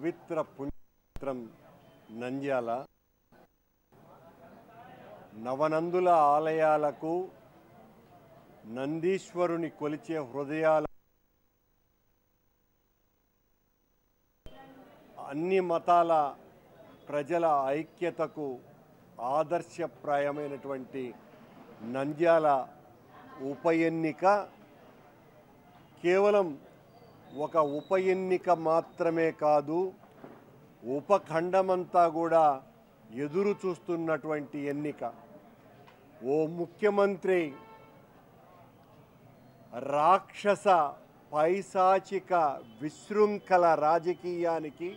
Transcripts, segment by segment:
పవిత్ర పుణ్యత్రం నంద్యాల నవనందుల ఆలయాలకు నందీశ్వరుని కొలిచే హృదయాల అన్ని మతాల ప్రజల ఐక్యతకు ఆదర్శప్రాయమైనటువంటి నంద్యాల ఉప ఎన్నిక కేవలం ఒక ఉప ఎన్నిక మాత్రమే కాదు ఉపఖండమంతా కూడా ఎదురు చూస్తున్నటువంటి ఎన్నిక ఓ ముఖ్యమంత్రి రాక్షస పైశాచిక విశృంఖల రాజకీయానికి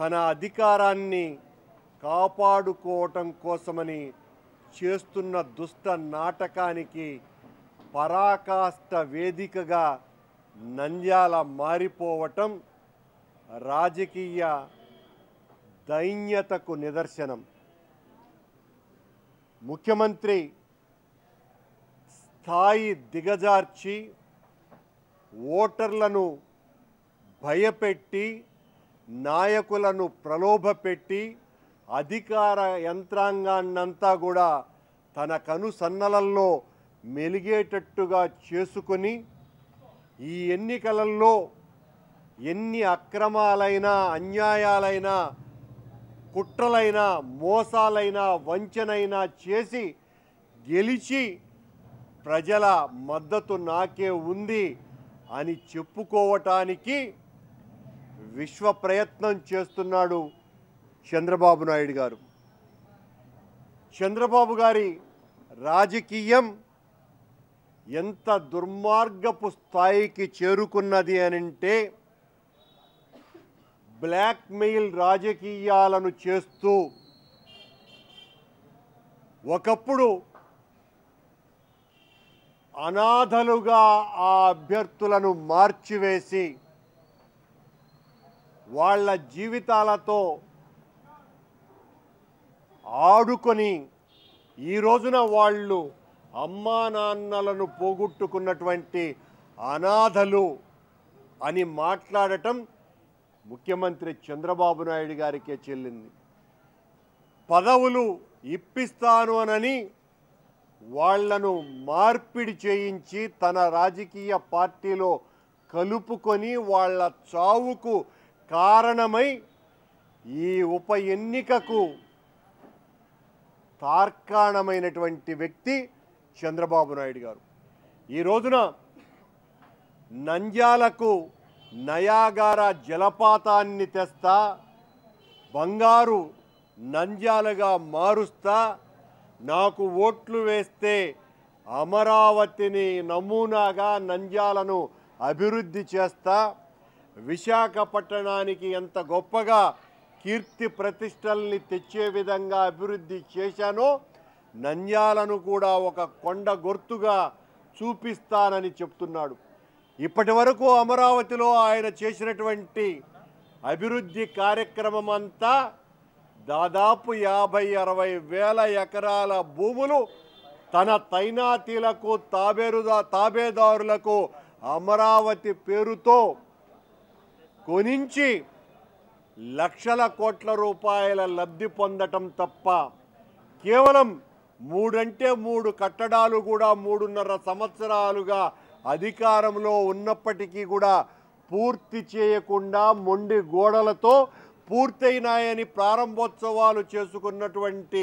తన అధికారాన్ని కాపాడుకోవటం కోసమని చేస్తున్న దుష్ట నాటకానికి పరాకాష్ట వేదికగా నంద్యాల మారిపోవటం రాజకీయ దైన్యతకు నిదర్శనం ముఖ్యమంత్రి స్థాయి దిగజార్చి ఓటర్లను భయపెట్టి నాయకులను ప్రలోభపెట్టి అధికార యంత్రాంగాన్నంతా కూడా తన సన్నలల్లో మెలిగేటట్టుగా చేసుకుని ఈ ఎన్నికలలో ఎన్ని అక్రమాలైనా అన్యాయాలైనా కుట్రలైనా మోసాలైనా వంచనైనా చేసి గెలిచి ప్రజల మద్దతు నాకే ఉంది అని చెప్పుకోవటానికి విశ్వ ప్రయత్నం చేస్తున్నాడు చంద్రబాబు నాయుడు గారు చంద్రబాబు గారి రాజకీయం ఎంత దుర్మార్గపు స్థాయికి చేరుకున్నది అనంటే బ్లాక్మెయిల్ రాజకీయాలను చేస్తూ ఒకప్పుడు అనాథలుగా ఆ అభ్యర్థులను మార్చివేసి వాళ్ళ జీవితాలతో ఆడుకొని ఈ రోజున వాళ్ళు అమ్మా నాన్నలను పోగొట్టుకున్నటువంటి అనాథలు అని మాట్లాడటం ముఖ్యమంత్రి చంద్రబాబు నాయుడు గారికే చెల్లింది పదవులు ఇప్పిస్తాను అనని వాళ్లను మార్పిడి చేయించి తన రాజకీయ పార్టీలో కలుపుకొని వాళ్ళ చావుకు కారణమై ఈ ఉప ఎన్నికకు తార్కాణమైనటువంటి వ్యక్తి చంద్రబాబు నాయుడు గారు ఈ రోజున నంద్యాలకు నయాగార జలపాతాన్ని తెస్తా బంగారు నంద్యాలుగా మారుస్తా నాకు ఓట్లు వేస్తే అమరావతిని నమూనాగా నంద్యాలను అభివృద్ధి చేస్తా విశాఖపట్టణానికి ఎంత గొప్పగా కీర్తి ప్రతిష్టల్ని తెచ్చే విధంగా అభివృద్ధి చేశానో నంద్యాలను కూడా ఒక కొండ గుర్తుగా చూపిస్తానని చెప్తున్నాడు ఇప్పటి వరకు అమరావతిలో ఆయన చేసినటువంటి అభివృద్ధి కార్యక్రమం అంతా దాదాపు యాభై అరవై వేల ఎకరాల భూములు తన తైనాతీలకు తాబేరుదా తాబేదారులకు అమరావతి పేరుతో కొనించి లక్షల కోట్ల రూపాయల లబ్ధి పొందటం తప్ప కేవలం మూడంటే మూడు కట్టడాలు కూడా మూడున్నర సంవత్సరాలుగా అధికారంలో ఉన్నప్పటికీ కూడా పూర్తి చేయకుండా మొండి గోడలతో పూర్తయినాయని ప్రారంభోత్సవాలు చేసుకున్నటువంటి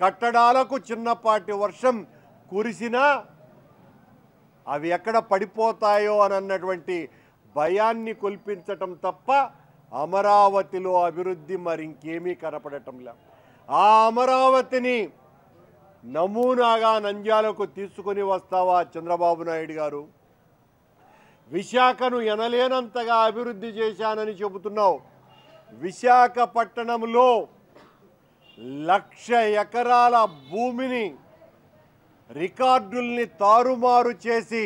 కట్టడాలకు చిన్నపాటి వర్షం కురిసినా అవి ఎక్కడ పడిపోతాయో అని అన్నటువంటి భయాన్ని కొల్పించటం తప్ప అమరావతిలో అభివృద్ధి మరింకేమీ కనపడటం లేదు ఆ అమరావతిని నమూనాగా నంద్యాలకు తీసుకుని వస్తావా చంద్రబాబు నాయుడు గారు విశాఖను ఎనలేనంతగా అభివృద్ధి చేశానని చెబుతున్నావు విశాఖపట్టణంలో లక్ష ఎకరాల భూమిని రికార్డుల్ని తారుమారు చేసి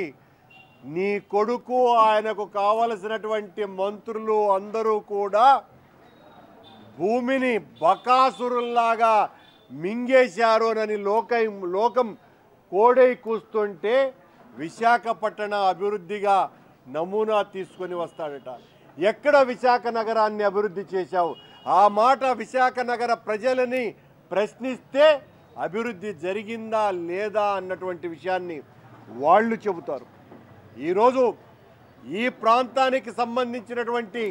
నీ కొడుకు ఆయనకు కావలసినటువంటి మంత్రులు అందరూ కూడా భూమిని బకాసురుల్లాగా మింగేశారోనని లోక లోకం కోడై కూస్తుంటే విశాఖపట్టణ అభివృద్ధిగా నమూనా తీసుకొని వస్తాడట ఎక్కడ విశాఖ నగరాన్ని అభివృద్ధి చేశావు ఆ మాట విశాఖ నగర ప్రజలని ప్రశ్నిస్తే అభివృద్ధి జరిగిందా లేదా అన్నటువంటి విషయాన్ని వాళ్ళు చెబుతారు ఈరోజు ఈ ప్రాంతానికి సంబంధించినటువంటి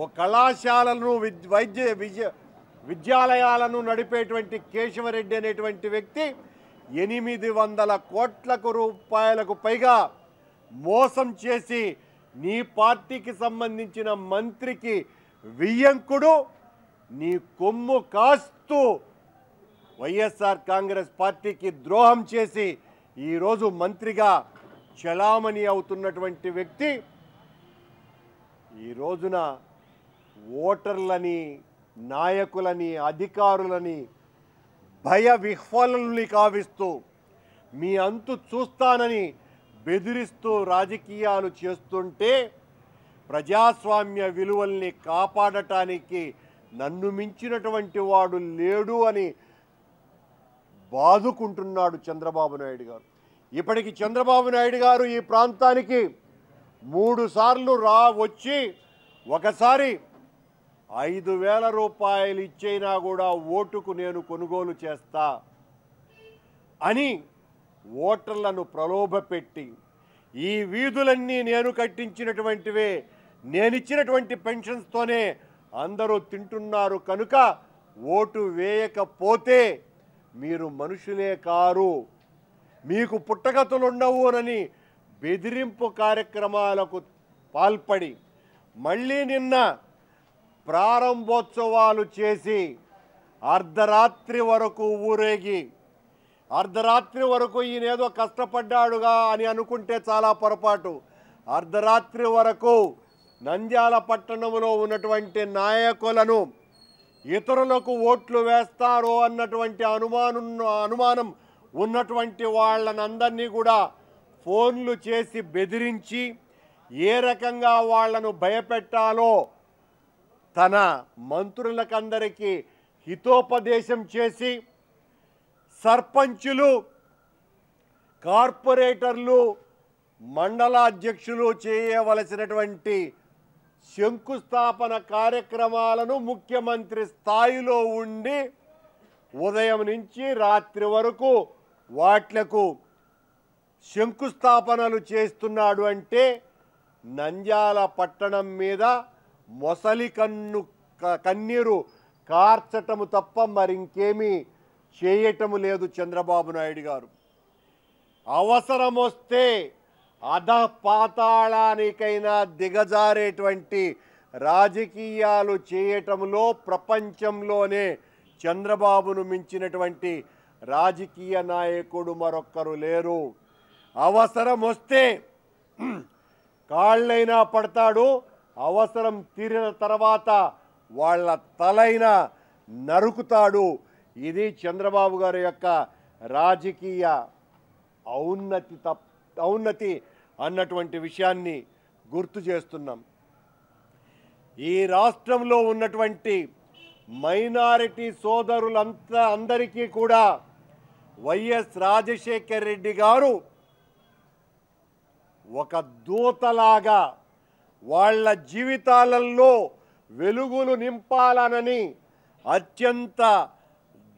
ఓ కళాశాలను వైద్య విజయ విద్యాలయాలను నడిపేటువంటి కేశవరెడ్డి అనేటువంటి వ్యక్తి ఎనిమిది వందల కోట్లకు రూపాయలకు పైగా మోసం చేసి నీ పార్టీకి సంబంధించిన మంత్రికి వియ్యంకుడు నీ కొమ్ము కాస్తూ వైఎస్ఆర్ కాంగ్రెస్ పార్టీకి ద్రోహం చేసి ఈరోజు మంత్రిగా చలామణి అవుతున్నటువంటి వ్యక్తి ఈ రోజున ఓటర్లని నాయకులని అధికారులని భయ విహ్వలని కావిస్తూ మీ అంతు చూస్తానని బెదిరిస్తూ రాజకీయాలు చేస్తుంటే ప్రజాస్వామ్య విలువల్ని కాపాడటానికి నన్ను మించినటువంటి వాడు లేడు అని బాదుకుంటున్నాడు చంద్రబాబు నాయుడు గారు ఇప్పటికి చంద్రబాబు నాయుడు గారు ఈ ప్రాంతానికి మూడు సార్లు రా వచ్చి ఒకసారి ఐదు వేల రూపాయలు ఇచ్చైనా కూడా ఓటుకు నేను కొనుగోలు చేస్తా అని ఓటర్లను ప్రలోభపెట్టి ఈ వీధులన్నీ నేను కట్టించినటువంటివే నేనిచ్చినటువంటి పెన్షన్స్తోనే అందరూ తింటున్నారు కనుక ఓటు వేయకపోతే మీరు మనుషులే కారు మీకు పుట్టగతులుండవునని బెదిరింపు కార్యక్రమాలకు పాల్పడి మళ్ళీ నిన్న ప్రారంభోత్సవాలు చేసి అర్ధరాత్రి వరకు ఊరేగి అర్ధరాత్రి వరకు ఈయనేదో కష్టపడ్డాడుగా అని అనుకుంటే చాలా పొరపాటు అర్ధరాత్రి వరకు నంద్యాల పట్టణంలో ఉన్నటువంటి నాయకులను ఇతరులకు ఓట్లు వేస్తారో అన్నటువంటి అనుమానం అనుమానం ఉన్నటువంటి వాళ్ళనందరినీ కూడా ఫోన్లు చేసి బెదిరించి ఏ రకంగా వాళ్లను భయపెట్టాలో తన మంత్రులకందరికీ హితోపదేశం చేసి సర్పంచులు కార్పొరేటర్లు మండలాధ్యక్షులు చేయవలసినటువంటి శంకుస్థాపన కార్యక్రమాలను ముఖ్యమంత్రి స్థాయిలో ఉండి ఉదయం నుంచి రాత్రి వరకు వాట్లకు శంకుస్థాపనలు చేస్తున్నాడు అంటే నంద్యాల పట్టణం మీద మొసలి కన్ను కన్నీరు కార్చటము తప్ప మరింకేమీ చేయటము లేదు చంద్రబాబు నాయుడు గారు అవసరం వస్తే అధ పాతాళానికైనా దిగజారేటువంటి రాజకీయాలు చేయటంలో ప్రపంచంలోనే చంద్రబాబును మించినటువంటి రాజకీయ నాయకుడు మరొక్కరు లేరు అవసరం వస్తే కాళ్ళైనా పడతాడు అవసరం తీరిన తర్వాత వాళ్ళ తలైన నరుకుతాడు ఇది చంద్రబాబు గారి యొక్క రాజకీయ ఔన్నతి తప్ ఔన్నతి అన్నటువంటి విషయాన్ని గుర్తు చేస్తున్నాం ఈ రాష్ట్రంలో ఉన్నటువంటి మైనారిటీ సోదరులంతా అందరికీ కూడా వైఎస్ రాజశేఖర్ రెడ్డి గారు ఒక దూతలాగా వాళ్ళ జీవితాలలో వెలుగులు నింపాలనని అత్యంత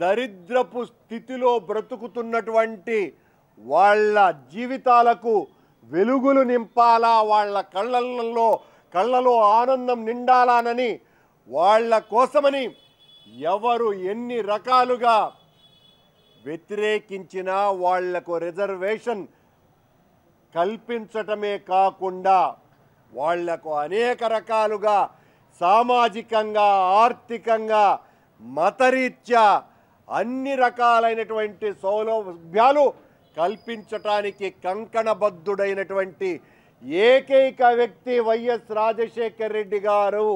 దరిద్రపు స్థితిలో బ్రతుకుతున్నటువంటి వాళ్ళ జీవితాలకు వెలుగులు నింపాలా వాళ్ళ కళ్ళల్లో కళ్ళలో ఆనందం నిండాలానని వాళ్ళ కోసమని ఎవరు ఎన్ని రకాలుగా వ్యతిరేకించినా వాళ్లకు రిజర్వేషన్ కల్పించటమే కాకుండా వాళ్లకు అనేక రకాలుగా సామాజికంగా ఆర్థికంగా మతరీత్యా అన్ని రకాలైనటువంటి సౌలభ్యాలు కల్పించటానికి కంకణబద్ధుడైనటువంటి ఏకైక వ్యక్తి వైఎస్ రాజశేఖర్ రెడ్డి గారు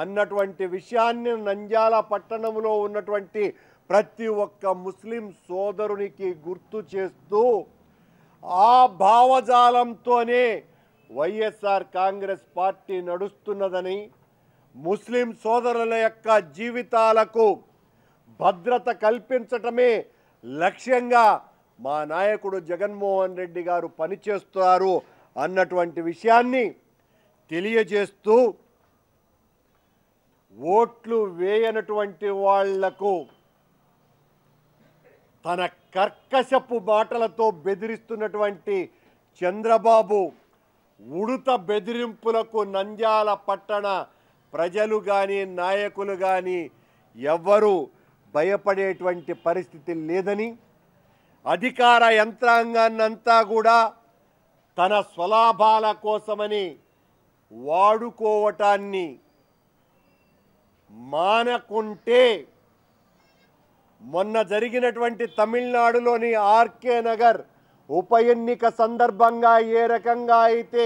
అన్నటువంటి విషయాన్ని నంద్యాల పట్టణంలో ఉన్నటువంటి ప్రతి ఒక్క ముస్లిం సోదరునికి గుర్తు చేస్తూ ఆ భావజాలంతోనే వైఎస్ఆర్ కాంగ్రెస్ పార్టీ నడుస్తున్నదని ముస్లిం సోదరుల యొక్క జీవితాలకు భద్రత కల్పించటమే లక్ష్యంగా మా నాయకుడు జగన్మోహన్ రెడ్డి గారు పనిచేస్తారు అన్నటువంటి విషయాన్ని తెలియజేస్తూ ఓట్లు వేయనటువంటి వాళ్లకు తన కర్కశపు మాటలతో బెదిరిస్తున్నటువంటి చంద్రబాబు ఉడత బెదిరింపులకు నంద్యాల పట్టణ ప్రజలు కానీ నాయకులు కానీ ఎవ్వరూ భయపడేటువంటి పరిస్థితి లేదని అధికార యంత్రాంగాన్నంతా కూడా తన స్వలాభాల కోసమని వాడుకోవటాన్ని మానకుంటే మొన్న జరిగినటువంటి తమిళనాడులోని ఆర్కే నగర్ ఉప ఎన్నిక సందర్భంగా ఏ రకంగా అయితే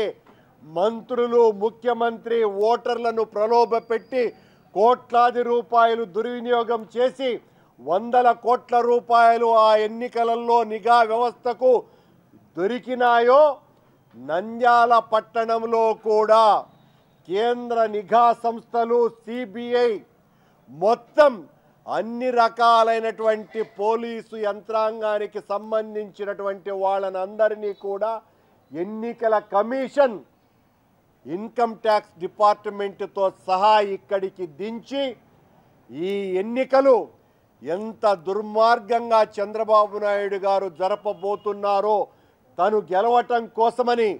మంత్రులు ముఖ్యమంత్రి ఓటర్లను ప్రలోభపెట్టి కోట్లాది రూపాయలు దుర్వినియోగం చేసి వందల కోట్ల రూపాయలు ఆ ఎన్నికలలో నిఘా వ్యవస్థకు దొరికినాయో నంద్యాల పట్టణంలో కూడా కేంద్ర నిఘా సంస్థలు సిబిఐ మొత్తం అన్ని రకాలైనటువంటి పోలీసు యంత్రాంగానికి సంబంధించినటువంటి వాళ్ళని అందరినీ కూడా ఎన్నికల కమిషన్ ఇన్కమ్ ట్యాక్స్ డిపార్ట్మెంట్తో సహా ఇక్కడికి దించి ఈ ఎన్నికలు ఎంత దుర్మార్గంగా చంద్రబాబు నాయుడు గారు జరపబోతున్నారో తను గెలవటం కోసమని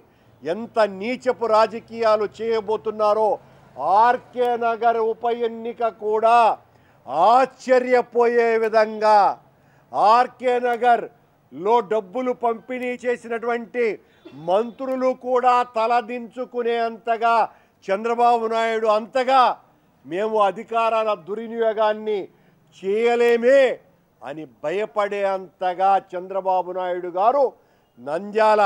ఎంత నీచపు రాజకీయాలు చేయబోతున్నారో ఆర్కే నగర్ ఉప ఎన్నిక కూడా ఆశ్చర్యపోయే విధంగా ఆర్కే నగర్ లో డబ్బులు పంపిణీ చేసినటువంటి మంత్రులు కూడా తలదించుకునేంతగా చంద్రబాబు నాయుడు అంతగా మేము అధికారాల దుర్వినియోగాన్ని చేయలేమే అని భయపడే అంతగా చంద్రబాబు నాయుడు గారు నంద్యాల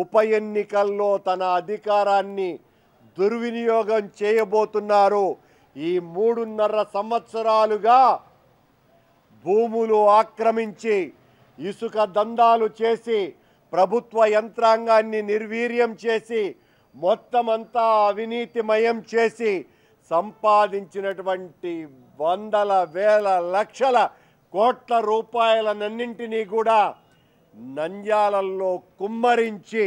ఉప ఎన్నికల్లో తన అధికారాన్ని దుర్వినియోగం చేయబోతున్నారు ఈ మూడున్నర సంవత్సరాలుగా భూములు ఆక్రమించి ఇసుక దందాలు చేసి ప్రభుత్వ యంత్రాంగాన్ని నిర్వీర్యం చేసి మొత్తం అంతా అవినీతిమయం చేసి సంపాదించినటువంటి వందల వేల లక్షల కోట్ల రూపాయలనన్నింటినీ కూడా నంద్యాలలో కుమ్మరించి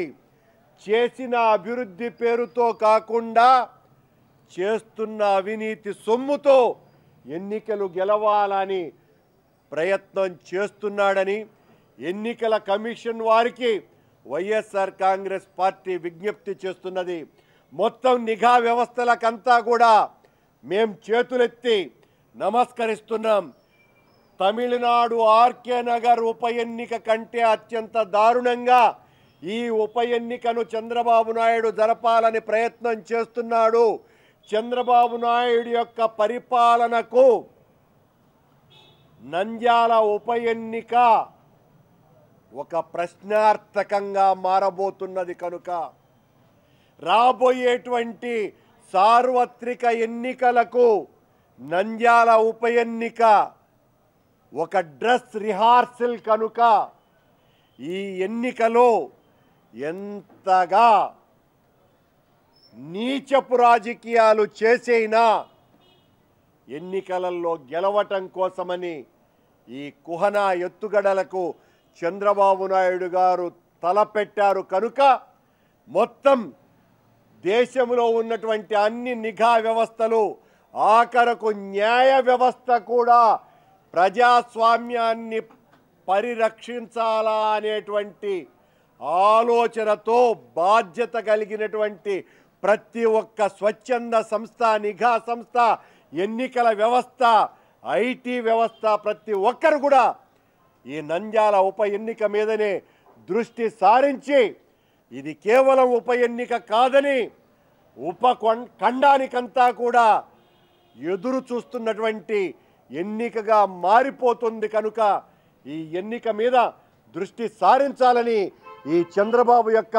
చేసిన అభివృద్ధి పేరుతో కాకుండా చేస్తున్న అవినీతి సొమ్ముతో ఎన్నికలు గెలవాలని ప్రయత్నం చేస్తున్నాడని ఎన్నికల కమిషన్ వారికి వైఎస్ఆర్ కాంగ్రెస్ పార్టీ విజ్ఞప్తి చేస్తున్నది మొత్తం నిఘా వ్యవస్థలకంతా కూడా మేం చేతులెత్తి నమస్కరిస్తున్నాం తమిళనాడు ఆర్కే నగర్ ఉప ఎన్నిక కంటే అత్యంత దారుణంగా ఈ ఉప ఎన్నికను చంద్రబాబు నాయుడు జరపాలని ప్రయత్నం చేస్తున్నాడు చంద్రబాబు నాయుడు యొక్క పరిపాలనకు నంద్యాల ఉప ఎన్నిక ఒక ప్రశ్నార్థకంగా మారబోతున్నది కనుక రాబోయేటువంటి సార్వత్రిక ఎన్నికలకు నంద్యాల ఉప ఎన్నిక ఒక డ్రెస్ రిహార్సల్ కనుక ఈ ఎన్నికలో ఎంతగా నీచపు రాజకీయాలు చేసైనా ఎన్నికలలో గెలవటం కోసమని ఈ కుహనా ఎత్తుగడలకు చంద్రబాబు నాయుడు గారు తలపెట్టారు కనుక మొత్తం దేశంలో ఉన్నటువంటి అన్ని నిఘా వ్యవస్థలు ఆఖరకు న్యాయ వ్యవస్థ కూడా ప్రజాస్వామ్యాన్ని పరిరక్షించాలా అనేటువంటి ఆలోచనతో బాధ్యత కలిగినటువంటి ప్రతి ఒక్క స్వచ్ఛంద సంస్థ నిఘా సంస్థ ఎన్నికల వ్యవస్థ ఐటీ వ్యవస్థ ప్రతి ఒక్కరు కూడా ఈ నంద్యాల ఉప ఎన్నిక మీదనే దృష్టి సారించి ఇది కేవలం ఉప ఎన్నిక కాదని ఉప ఖండానికంతా కూడా ఎదురు చూస్తున్నటువంటి ఎన్నికగా మారిపోతుంది కనుక ఈ ఎన్నిక మీద దృష్టి సారించాలని ఈ చంద్రబాబు యొక్క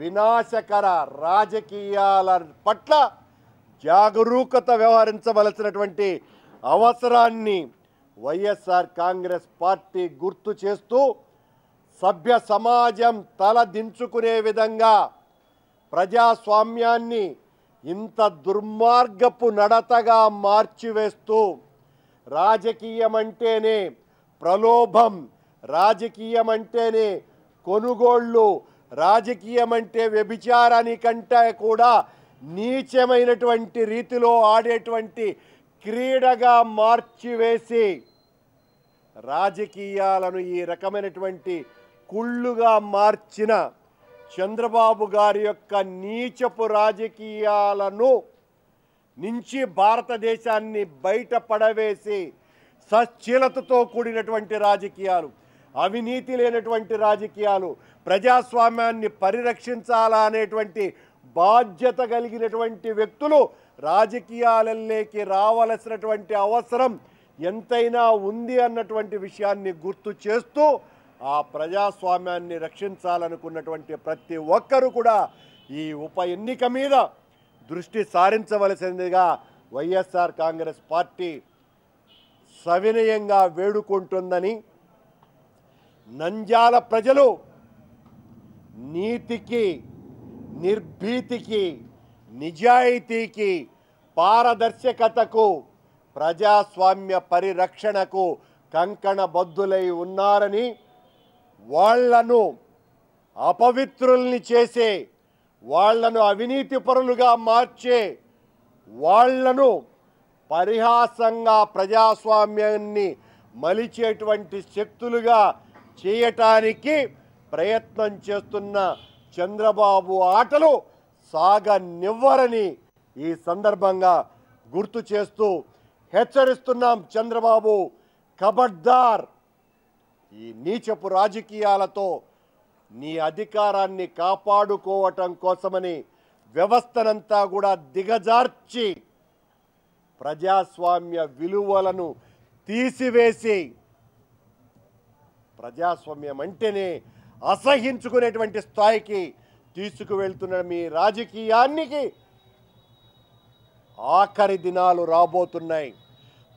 వినాశకర రాజకీయాల పట్ల జాగరూకత వ్యవహరించవలసినటువంటి అవసరాన్ని వైఎస్ఆర్ కాంగ్రెస్ పార్టీ గుర్తు చేస్తూ సభ్య సమాజం తలదించుకునే విధంగా ప్రజాస్వామ్యాన్ని ఇంత దుర్మార్గపు నడతగా మార్చివేస్తూ రాజకీయం అంటేనే ప్రలోభం రాజకీయం అంటేనే కొనుగోళ్ళు రాజకీయం అంటే వ్యభిచారానికంటే కూడా నీచమైనటువంటి రీతిలో ఆడేటువంటి క్రీడగా మార్చివేసి రాజకీయాలను ఈ రకమైనటువంటి కుళ్ళుగా మార్చిన చంద్రబాబు గారి యొక్క నీచపు రాజకీయాలను నుంచి భారతదేశాన్ని బయటపడవేసి సశ్చీలతతో కూడినటువంటి రాజకీయాలు అవినీతి లేనటువంటి రాజకీయాలు ప్రజాస్వామ్యాన్ని పరిరక్షించాలా అనేటువంటి బాధ్యత కలిగినటువంటి వ్యక్తులు రాజకీయాలలోకి రావలసినటువంటి అవసరం ఎంతైనా ఉంది అన్నటువంటి విషయాన్ని గుర్తు చేస్తూ ఆ ప్రజాస్వామ్యాన్ని రక్షించాలనుకున్నటువంటి ప్రతి ఒక్కరూ కూడా ఈ ఉప ఎన్నిక మీద దృష్టి సారించవలసిందిగా వైఎస్ఆర్ కాంగ్రెస్ పార్టీ సవినయంగా వేడుకుంటుందని నంజాల ప్రజలు నీతికి నిర్భీతికి నిజాయితీకి పారదర్శకతకు ప్రజాస్వామ్య పరిరక్షణకు కంకణబద్ధులై ఉన్నారని వాళ్లను అపవిత్రుల్ని చేసే వాళ్లను అవినీతిపరులుగా మార్చే వాళ్లను పరిహాసంగా ప్రజాస్వామ్యాన్ని మలిచేటువంటి శక్తులుగా చేయటానికి ప్రయత్నం చేస్తున్న చంద్రబాబు ఆటలు సాగనివ్వరని ఈ సందర్భంగా గుర్తు చేస్తూ హెచ్చరిస్తున్నాం చంద్రబాబు కబడ్దార్ ఈ నీచపు రాజకీయాలతో నీ అధికారాన్ని కాపాడుకోవటం కోసమని వ్యవస్థనంతా కూడా దిగజార్చి ప్రజాస్వామ్య విలువలను తీసివేసి ప్రజాస్వామ్యం అంటేనే అసహించుకునేటువంటి స్థాయికి తీసుకువెళ్తున్న మీ రాజకీయానికి ఆఖరి దినాలు రాబోతున్నాయి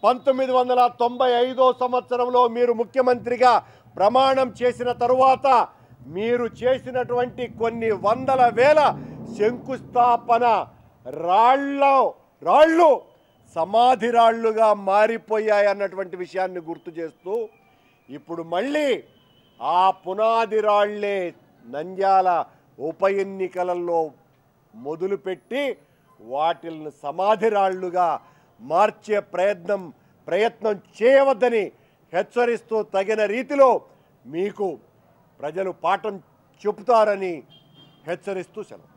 పంతొమ్మిది వందల తొంభై ఐదో సంవత్సరంలో మీరు ముఖ్యమంత్రిగా ప్రమాణం చేసిన తరువాత మీరు చేసినటువంటి కొన్ని వందల వేల శంకుస్థాపన రాళ్ళ రాళ్ళు సమాధి రాళ్ళుగా మారిపోయాయి అన్నటువంటి విషయాన్ని గుర్తు చేస్తూ ఇప్పుడు మళ్ళీ ఆ పునాది రాళ్లే నంద్యాల ఉప ఎన్నికలలో మొదలుపెట్టి వాటిల్ని సమాధి రాళ్లుగా మార్చే ప్రయత్నం ప్రయత్నం చేయవద్దని హెచ్చరిస్తూ తగిన రీతిలో మీకు ప్రజలు పాఠం చెబుతారని హెచ్చరిస్తూ సెలవు